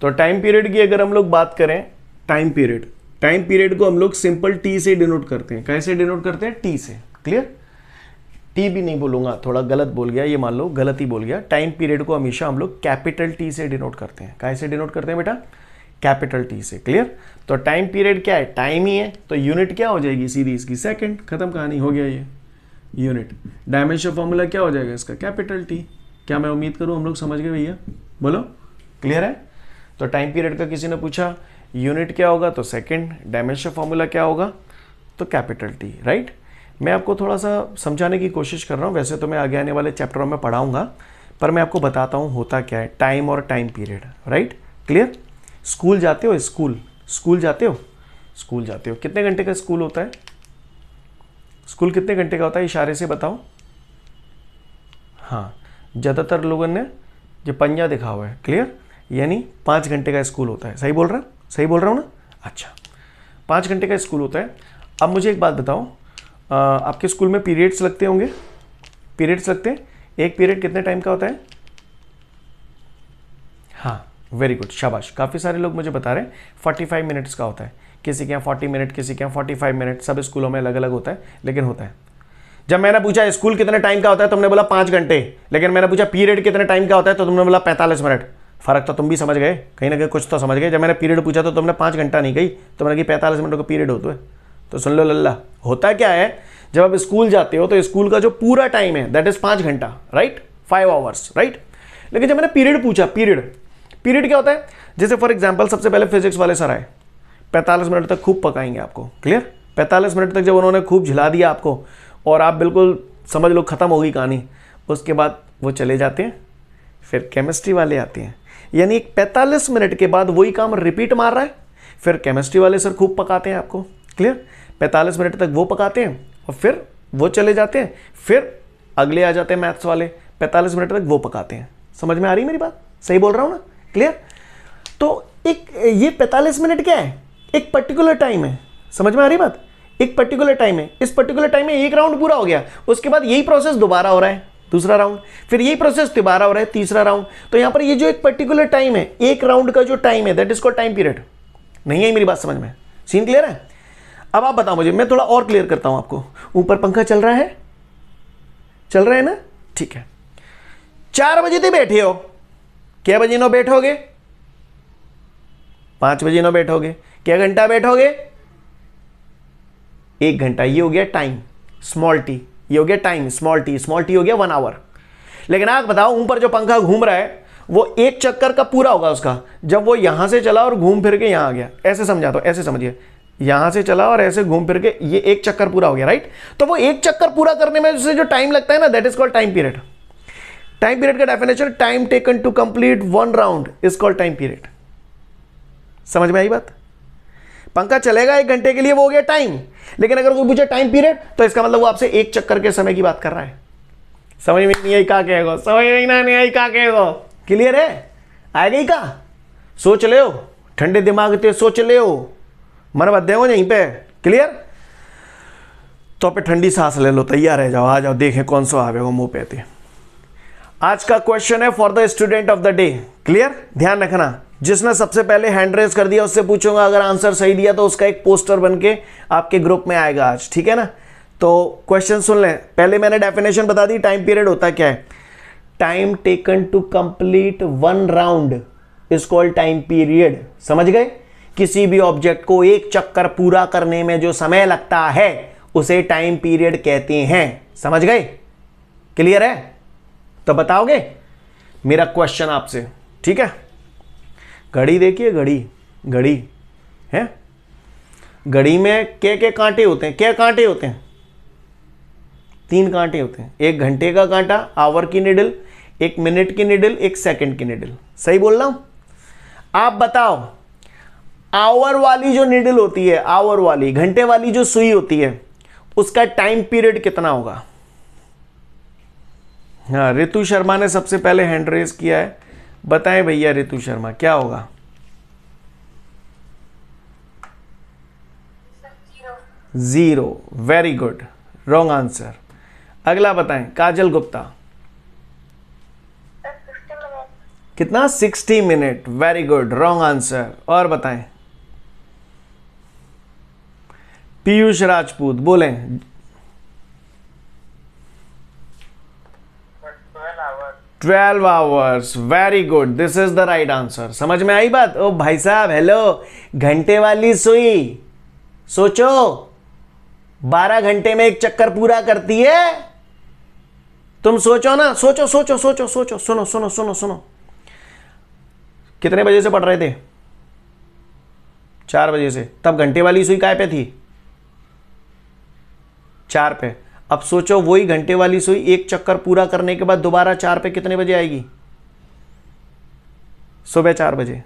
तो टाइम पीरियड की अगर हम लोग बात करें टाइम पीरियड टाइम पीरियड को हम लोग सिंपल टी से डिनोट करते हैं कैसे डिनोट करते हैं टी से क्लियर टी भी नहीं बोलूंगा थोड़ा गलत बोल गया ये मान लो गलत ही बोल गया टाइम पीरियड को हमेशा हम लोग कैपिटल टी से डिनोट करते हैं कैसे डिनोट करते हैं बेटा कैपिटल टी से क्लियर तो टाइम पीरियड क्या है टाइम ही है तो यूनिट क्या हो जाएगी सीधी इसकी सेकंड खत्म कहानी हो गया ये यूनिट डायमेंशन फॉर्मूला क्या हो जाएगा इसका कैपिटल टी क्या मैं उम्मीद करूँ हम लोग समझ गए भैया बोलो क्लियर है तो टाइम पीरियड का किसी ने पूछा यूनिट क्या होगा तो सेकेंड डायमेंशन फॉर्मूला क्या होगा तो कैपिटल टी राइट मैं आपको थोड़ा सा समझाने की कोशिश कर रहा हूँ वैसे तो मैं आगे आने वाले चैप्टरों में पढ़ाऊँगा पर मैं आपको बताता हूँ होता क्या है टाइम और time period right clear school जाते हो स्कूल स्कूल जाते हो स्कूल जाते हो कितने घंटे का स्कूल होता है स्कूल कितने घंटे का होता है इशारे से बताओ हाँ ज़्यादातर लोगों ने जो पंजा दिखा हुआ है क्लियर यानी पाँच घंटे का स्कूल होता है सही बोल रहा सही बोल रहा हूँ ना अच्छा पाँच घंटे का स्कूल होता है अब मुझे एक बात बताओ आ, आपके स्कूल में पीरियड्स लगते होंगे पीरियड्स लगते हैं एक पीरियड कितने टाइम का होता है हाँ वेरी गुड शाबाश काफ़ी सारे लोग मुझे बता रहे हैं फोर्टी फाइव मिनट्स का होता है किसी के यहाँ फोर्टी मिनट किसी के यहाँ फोर्टी फाइव मिनट सब स्कूलों में अलग अलग होता है लेकिन होता है जब मैंने पूछा स्कूल कितने टाइम का होता है तुमने बोला पाँच घंटे लेकिन मैंने पूछा पीरियड कितने टाइम का होता है तो तुमने बोला पैंतालीस मिनट फ़र्क तो तुम भी समझ गए कहीं ना कहीं कुछ तो समझ गए जब मैंने पीरियड पूछा तो तुमने पाँच घंटा नहीं गई तुमने कि पैंतालीस मिनट का पीरियड होता है तो सुन लो लल्ला होता क्या है जब आप स्कूल जाते हो तो स्कूल का जो पूरा टाइम है दैट इज़ पाँच घंटा राइट फाइव आवर्स राइट लेकिन जब मैंने पीरियड पूछा पीरियड पीरियड क्या होता है जैसे फॉर एग्जाम्पल सबसे पहले फिजिक्स वाले सर आए पैंतालीस मिनट तक खूब पकाएंगे आपको क्लियर पैंतालीस मिनट तक जब उन्होंने खूब झिला दिया आपको और आप बिल्कुल समझ लो ख़त्म होगी कहानी उसके बाद वो चले जाते हैं फिर केमिस्ट्री वाले आते हैं यानी एक पैंतालीस मिनट के बाद वही काम रिपीट मार रहा है फिर केमिस्ट्री वाले सर खूब पकाते हैं आपको क्लियर पैंतालीस मिनट तक वो पकाते हैं और फिर वो चले जाते हैं फिर अगले आ जाते हैं मैथ्स वाले पैंतालीस मिनट तक वो पकाते हैं समझ में आ रही मेरी बात सही बोल रहा हूँ ना क्लियर तो एक ये 45 मिनट क्या है एक पर्टिकुलर टाइम है समझ में आ रही बात एक पर्टिकुलर टाइम है इस पर्टिकुलर टाइम में एक राउंड पूरा हो गया उसके बाद यही प्रोसेस दोबारा हो रहा है दूसरा राउंड फिर यही प्रोसेस दोबारा हो रहा है तीसरा राउंड तो यहां पर ये जो एक पर्टिकुलर टाइम है एक राउंड का जो टाइम है that is called time period नहीं आई मेरी बात समझ में सीन क्लियर है अब आप बताओ मुझे मैं थोड़ा और क्लियर करता हूं आपको ऊपर पंखा चल रहा है चल रहा है ना ठीक है चार बजे तक तो बैठे हो क्या बजे नो बैठोगे पांच बजे नो बैठोगे क्या घंटा बैठोगे एक घंटा ये हो गया टाइम स्मॉल टी ये हो गया time small T small T हो गया वन आवर लेकिन आप बताओ ऊपर जो पंखा घूम रहा है वो एक चक्कर का पूरा होगा उसका जब वो यहां से चला और घूम फिर के यहां आ गया ऐसे समझा तो ऐसे समझिए यहां से चला और ऐसे घूम फिर के ये एक चक्कर पूरा हो गया राइट तो वो एक चक्कर पूरा करने में जो टाइम लगता है ना that is called time period time period का definition time taken to complete one round is called time period समझ में आई बात पंखा चलेगा एक घंटे के लिए वो हो गया टाइम लेकिन अगर कोई पूछे टाइम पीरियड तो इसका मतलब वो आपसे एक चक्कर के समय की बात कर रहा है समझ में नहीं आई का कहेगा समझ में नहीं आई का कहेगा क्लियर है आ गई का सोच ले ठंडे दिमाग थे सोच ले हो मन बद हो यहीं पे क्लियर तो पे ठंडी सांस ले लो तैयार है जाओ आ जाओ देखें कौन सो आवेगा मुंह पे थे आज का क्वेश्चन है for the student of the day clear ध्यान रखना जिसने सबसे पहले हैंड रेस कर दिया उससे पूछूंगा अगर आंसर सही दिया तो उसका एक पोस्टर बन के आपके ग्रुप में आएगा आज ठीक है ना तो क्वेश्चन सुन लें पहले मैंने डेफिनेशन बता दी टाइम पीरियड होता क्या है time taken to complete one round is called time period समझ गए किसी भी ऑब्जेक्ट को एक चक्कर पूरा करने में जो समय लगता है उसे टाइम पीरियड कहते हैं समझ गए क्लियर है तो बताओगे मेरा क्वेश्चन आपसे ठीक है घड़ी देखिए घड़ी घड़ी है घड़ी में क्या क्या कांटे होते हैं क्या कांटे होते हैं तीन कांटे होते हैं एक घंटे का कांटा आवर की निडल एक मिनट की निडल एक सेकंड की निडल सही बोल रहा हूं आप बताओ आवर वाली जो निडल होती है आवर वाली घंटे वाली जो सुई होती है उसका टाइम पीरियड कितना होगा हाँ रितु शर्मा ने सबसे पहले हैंड रेस किया है बताएं भैया रितु शर्मा क्या होगा zero very good wrong answer अगला बताएं काजल गुप्ता कितना sixty minute very good wrong answer और बताएं पीयूष राजपूत बोलें twelve hours very good this is the right answer समझ में आई बात ओ भाई साहब हेलो घंटे वाली सुई सोचो बारह घंटे में एक चक्कर पूरा करती है तुम सोचो ना सोचो सोचो सोचो सोचो सुनो सुनो सुनो सुनो कितने बजे से पढ़ रहे थे चार बजे से तब घंटे वाली सुई काय पे थी चार पे अब सोचो वही घंटे वाली सुई एक चक्कर पूरा करने के बाद दोबारा चार पे कितने बजे आएगी सुबह चार बजे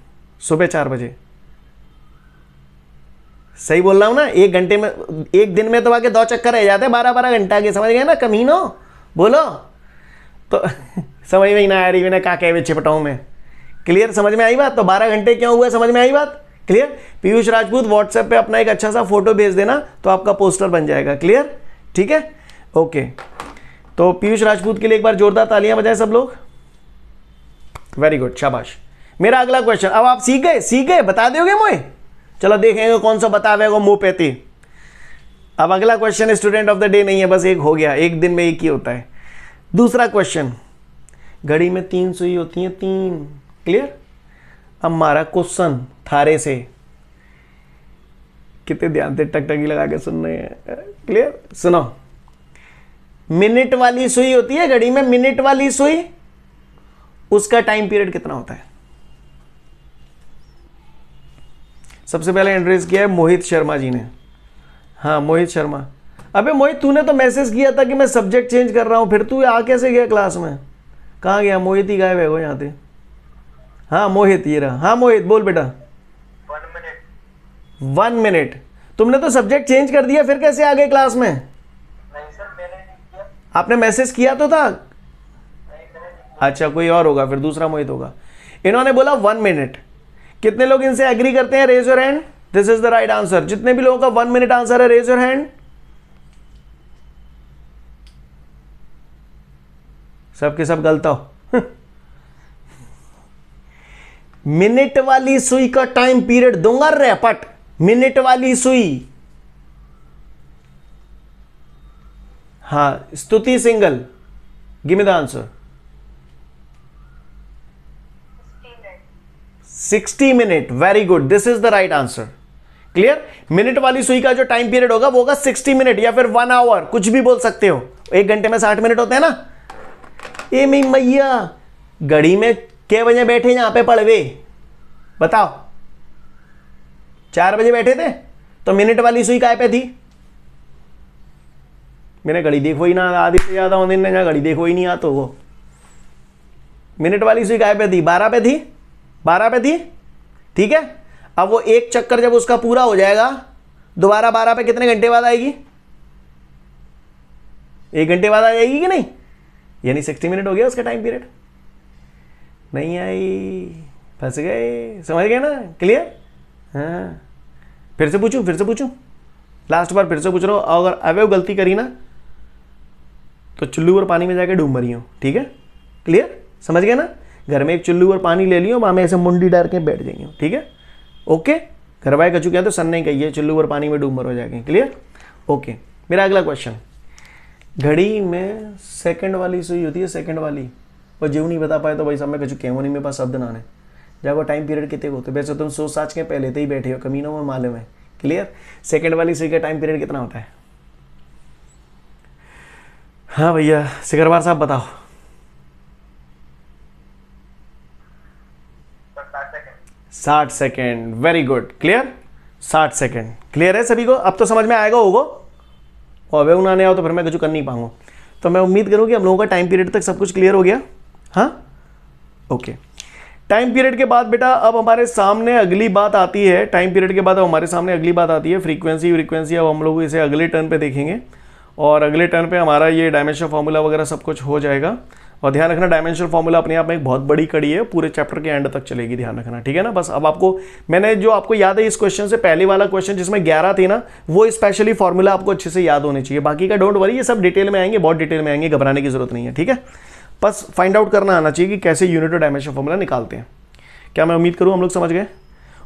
सुबह चार बजे सही बोल रहा हूं ना एक घंटे में एक दिन में तो आके दो चक्कर रह जाते हैं बारह बारह घंटा के समझ गए ना कमीनो बोलो तो (laughs) समझ में ही ना आ रही मैंने कहा कह छिपटाऊँ मैं क्लियर समझ में आई बात तो बारह घंटे क्यों हुए समझ में आई बात क्लियर पीयूष राजपूत व्हाट्सएप पे अपना एक अच्छा सा फोटो भेज देना तो आपका पोस्टर बन जाएगा क्लियर ठीक है ओके तो पीयूष राजपूत के लिए एक बार जोरदार तालियां बजाएं सब लोग वेरी गुड शाबाश मेरा अगला क्वेश्चन अब आप सीख गए सीख गए बता दोगे मोए चलो देखेंगे कौन सा बतावेगा मुंह पेती अब अगला question student of the day नहीं है बस एक हो गया एक दिन में एक ही होता है दूसरा क्वेश्चन घड़ी में तीन सुई होती है तीन क्लियर अब हमारा क्वेश्चन थारे से कितने ध्यान से टकटकी लगा के सुन रहे हैं क्लियर सुनो मिनट वाली सुई होती है घड़ी में मिनट वाली सुई उसका टाइम पीरियड कितना होता है सबसे पहले एंट्रेस किया है मोहित शर्मा जी ने हाँ मोहित शर्मा अबे मोहित तूने तो मैसेज किया था कि मैं सब्जेक्ट चेंज कर रहा हूँ फिर तू आ कैसे गया क्लास में कहाँ गया मोहित ही गायब है वो यहाँ पे हाँ मोहित ये रहा हाँ मोहित बोल बेटा वन मिनट वन मिनट तुमने तो सब्जेक्ट चेंज कर दिया फिर कैसे आ गए क्लास में आपने मैसेज किया तो था अच्छा कोई और होगा फिर दूसरा मोहित होगा इन्होंने बोला वन मिनट कितने लोग इनसे एग्री करते हैं raise your hand this is the right answer जितने भी लोगों का वन मिनट आंसर है रेज योर हैंड सबके सब गलता हो (laughs) मिनट वाली सुई का टाइम पीरियड दूंगा रेपट मिनट वाली सुई हाँ Stuti Singhal give me the answer sixty minute very good this is the right answer clear minute वाली सुई का जो टाइम पीरियड होगा वो होगा सिक्सटी मिनट या फिर वन आवर कुछ भी बोल सकते हो एक घंटे में साठ मिनट होते हैं ना ए मी मैया घड़ी में के बजे बैठे यहाँ पे पड़वे बताओ चार बजे बैठे थे तो मिनट वाली सुई काय पे थी मैंने घड़ी देखो ही ना आधी से ज़्यादा दिन ने घड़ी देखो ही नहीं आते तो वो मिनट वाली सुई गाय पे थी बारह पे थी बारह पे थी ठीक है अब वो एक चक्कर जब उसका पूरा हो जाएगा दोबारा बारह पे कितने घंटे बाद आएगी एक घंटे बाद आ जाएगी कि नहीं यानी सिक्सटी मिनट हो गया उसका टाइम पीरियड नहीं आई फंस गए समझ गए ना क्लियर हाँ फिर से पूछूं फिर से पूछूं लास्ट बार फिर से पूछ रहा हूँ अगर अवय गलती करी ना तो चुल्लू और पानी में जाके डूब मरी हूँ ठीक है क्लियर समझ गए ना घर में एक चुल्लू और पानी ले लियो वहाँ में ऐसे मुंडी डाल के बैठ जाइए ठीक है ओके घर वाले कचू क्या तो सन नहीं कही है चुल्लू और पानी में डूब हो जाके क्लियर ओके मेरा अगला क्वेश्चन घड़ी में सेकंड वाली सुई होती है सेकंड वाली वो जीव नहीं बता पाए तो भाई साहब मैं कचू कहूँ नहीं मेरे पास शब्द ना है जाओ टाइम पीरियड कितने होते वैसे तो तुम सोच साच के पहले ही बैठे हो कमीनों में मालूम है क्लियर सेकेंड वाली सुई का टाइम पीरियड कितना होता है हाँ भैया सिकरवार साहब बताओ साठ सेकेंड वेरी गुड क्लियर साठ सेकेंड क्लियर है सभी को अब तो समझ में आएगा होगा और अवे उन्होंने आओ तो फिर मैं कुछ कर नहीं पाऊंगा तो मैं उम्मीद करूँ कि हम लोगों का टाइम पीरियड तक सब कुछ क्लियर हो गया हाँ ओके टाइम पीरियड के बाद बेटा अब हमारे सामने अगली बात आती है टाइम पीरियड के बाद अब हमारे सामने अगली बात आती है फ्रीक्वेंसी फ्रीक्वेंसी अब हम लोग इसे अगले टर्न पर देखेंगे और अगले टर्न पे हमारा ये डायमेंशन फार्मूला वगैरह सब कुछ हो जाएगा और ध्यान रखना डायमेंशन फार्मूला अपने आप में एक बहुत बड़ी कड़ी है पूरे चैप्टर के एंड तक चलेगी ध्यान रखना ठीक है ना बस अब आपको मैंने जो आपको याद है इस क्वेश्चन से पहले वाला क्वेश्चन जिसमें ग्यारह थी ना वो स्पेशली फॉर्मूला आपको अच्छे से याद होने चाहिए बाकी का डोंट वरी ये सब डिटेल में आएंगे बहुत डिटेल में आएंगे घबराने की जरूरत नहीं है ठीक है बस फाइंड आउट करना आना चाहिए कि कैसे यूनिट और डायमेंशन फॉर्मूला निकालते हैं क्या मैं उम्मीद करूँ हम लोग समझ गए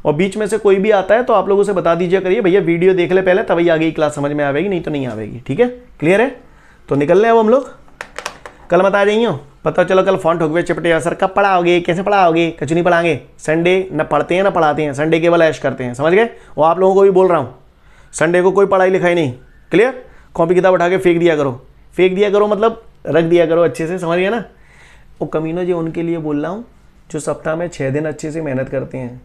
और बीच में से कोई भी आता है तो आप लोगों से बता दीजिए करिए भैया वीडियो देख ले पहले तभी आगे क्लास समझ में आएगी नहीं तो नहीं आवेगी ठीक है क्लियर है तो निकल रहे अब हम लोग कल मत आ जाइए पता चलो कल फॉन्ट हो गए चिपटे सर कब पढ़ाओगे कैसे पढ़ाओगे कुछ नहीं पढ़ाएंगे संडे न पढ़ते हैं ना पढ़ाते हैं संडे केवल ऐश करते हैं समझ गए और आप लोगों को भी बोल रहा हूँ संडे को कोई पढ़ाई लिखाई नहीं क्लियर कॉपी किताब उठा के फेंक दिया करो फेंक दिया करो मतलब रख दिया करो अच्छे से समझ गए ना वो कमीनो जी उनके लिए बोल रहा हूँ जो सप्ताह में छः दिन अच्छे से मेहनत करते हैं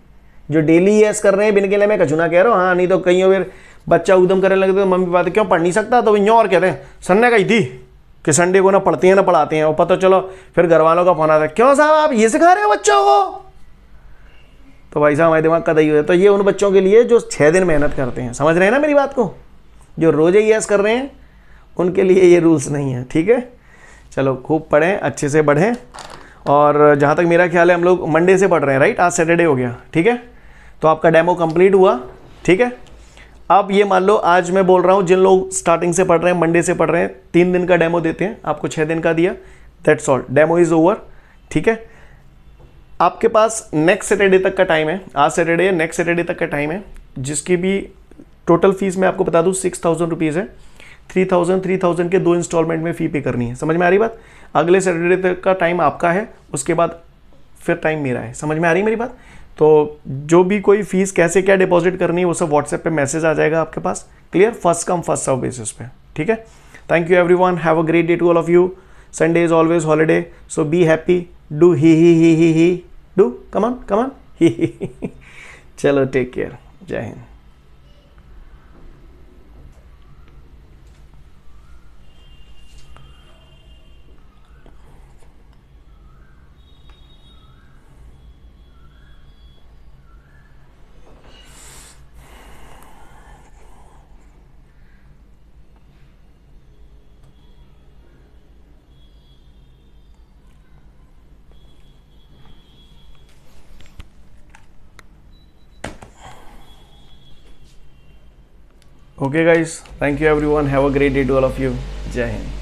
जो डेली यस कर रहे हैं बिन के लिए मैं कचुना कह रहा हूँ हाँ नहीं तो कहीं फिर बच्चा उदम करने लगते तो मम्मी पापा तो क्यों पढ़ नहीं सकता तो यूँ और कहते हैं सन्ने कही थी कि संडे को ना पढ़ते हैं ना पढ़ाते हैं और पता तो चलो फिर घर वालों का फोन आता है क्यों साहब आप ये सिखा रहे हो बच्चों को तो भाई साहब हमारे दिमाग का दही हो तो ये उन बच्चों के लिए जो छः दिन मेहनत करते हैं समझ रहे हैं ना मेरी बात को जो रोज़े यस कर रहे हैं उनके लिए ये रूल्स नहीं है ठीक है चलो खूब पढ़ें अच्छे से बढ़ें और जहाँ तक मेरा ख्याल है हम लोग मंडे से पढ़ रहे हैं राइट आज सैटरडे हो गया ठीक है तो आपका डेमो कंप्लीट हुआ ठीक है अब ये मान लो आज मैं बोल रहा हूँ जिन लोग स्टार्टिंग से पढ़ रहे हैं मंडे से पढ़ रहे हैं तीन दिन का डेमो देते हैं आपको छः दिन का दिया that's all demo is over ठीक है आपके पास नेक्स्ट सैटरडे तक का टाइम है आज सैटरडे या नेक्स्ट सैटरडे तक का टाइम है जिसकी भी टोटल फीस मैं आपको बता दूँ सिक्स थाउजेंड रुपीज़ है थ्री थाउजेंड थ्री थाउजेंड के दो इंस्टॉलमेंट में फ़ी पे करनी है समझ में आ रही बात अगले सैटरडे तक का टाइम आपका है उसके बाद फिर टाइम मेरा है समझ में आ रही मेरी बात तो जो भी कोई फीस कैसे क्या डिपॉजिट करनी है वो सब व्हाट्सएप पे मैसेज आ जाएगा आपके पास clear first come first serve basis पे ठीक है thank you everyone have a great day to all of you Sunday is always holiday so be happy do ही ही ही ही ही डू कमान कमान ही चलो टेक केयर जय Hind okay guys thank you everyone have a great day to all of you jai hind